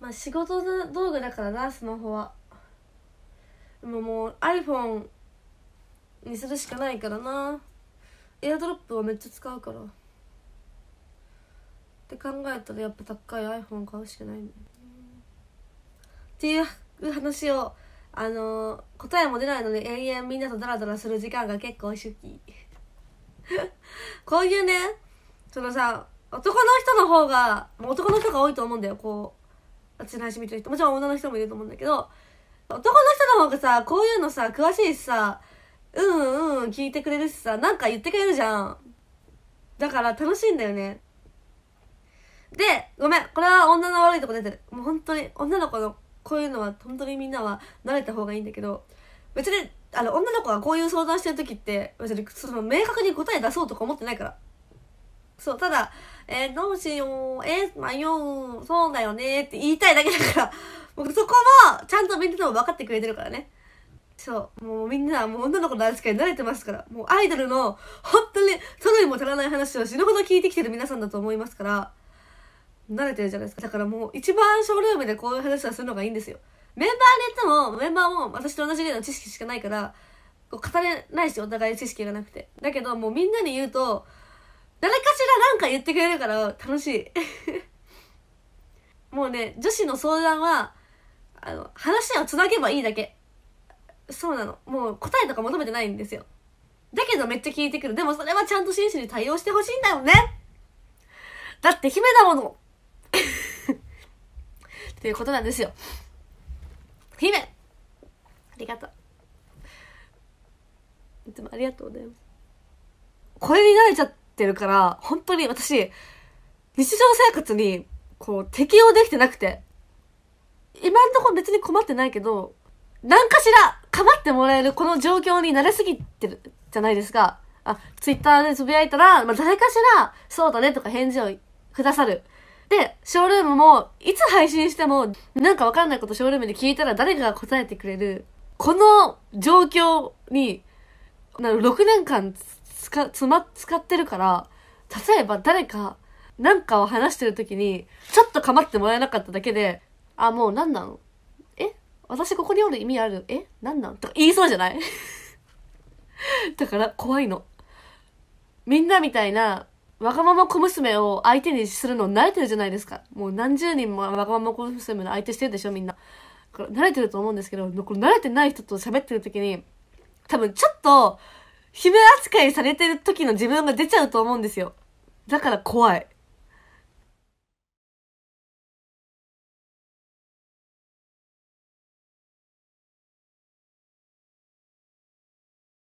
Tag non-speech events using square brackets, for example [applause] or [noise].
まあ仕事道具だからなスマホはでももう iPhone にするしかないからなエアドロップはめっちゃ使うからって考えたらやっぱ高い iPhone 買うしかないねっていう話をあのー、答えも出ないので永遠みんなとダラダラする時間が結構好きこういうねそのさ男の人の方が男の人が多いと思うんだよこう私の話見てる人もちろん女の人もいると思うんだけど男の人の方がさこういうのさ詳しいしさうんうん聞いてくれるしさなんか言ってくれるじゃんだから楽しいんだよねでごめんこれは女の悪いとこ出てるもう本当に女の子のこういうのは本当にみんなは慣れた方がいいんだけど別にあの女の子がこういう相談してる時って別にその明確に答え出そうとか思ってないからそう、ただ、えー、どうしよう、えー、迷う、そうだよねって言いたいだけだから、[laughs] 僕そこも、ちゃんとみんなも分かってくれてるからね。そう、もうみんな、もう女の子の扱い慣れてますから、もうアイドルの、本当に、そのにも足らない話を死ぬほど聞いてきてる皆さんだと思いますから、慣れてるじゃないですか。だからもう、一番ショールームでこういう話はするのがいいんですよ。メンバーで言っても、メンバーも私と同じぐらいの知識しかないから、語れないし、お互い知識がなくて。だけど、もうみんなに言うと、誰かしなんか言ってくれるから楽しい [laughs] もうね女子の相談はあの話をつなげばいいだけそうなのもう答えとか求めてないんですよだけどめっちゃ聞いてくるでもそれはちゃんと真摯に対応してほしいんだよねだって姫だもの [laughs] っていうことなんですよ姫ありがとういつもありがとうございますこれに慣れちゃってってるから、本当に私、日常生活に、こう、適応できてなくて。今んとこ別に困ってないけど、何かしら構ってもらえるこの状況に慣れすぎてるじゃないですか。あ、ツイッターで呟いたら、まあ、誰かしら、そうだねとか返事をくださる。で、ショールームも、いつ配信しても、なんかわかんないことショールームで聞いたら誰かが答えてくれる、この状況に、な6年間つか、つま、使ってるから、例えば誰か、なんかを話してる時に、ちょっと構ってもらえなかっただけで、あ、もう何なのえ私ここにおる意味あるえ何なんとか言いそうじゃない [laughs] だから怖いの。みんなみたいな、わがまま小娘を相手にするの慣れてるじゃないですか。もう何十人もわがまま小娘の相手してるでしょ、みんな。慣れてると思うんですけど、これ慣れてない人と喋ってる時に、多分ちょっと、姫扱いされてる時の自分が出ちゃうと思うんですよ。だから怖い。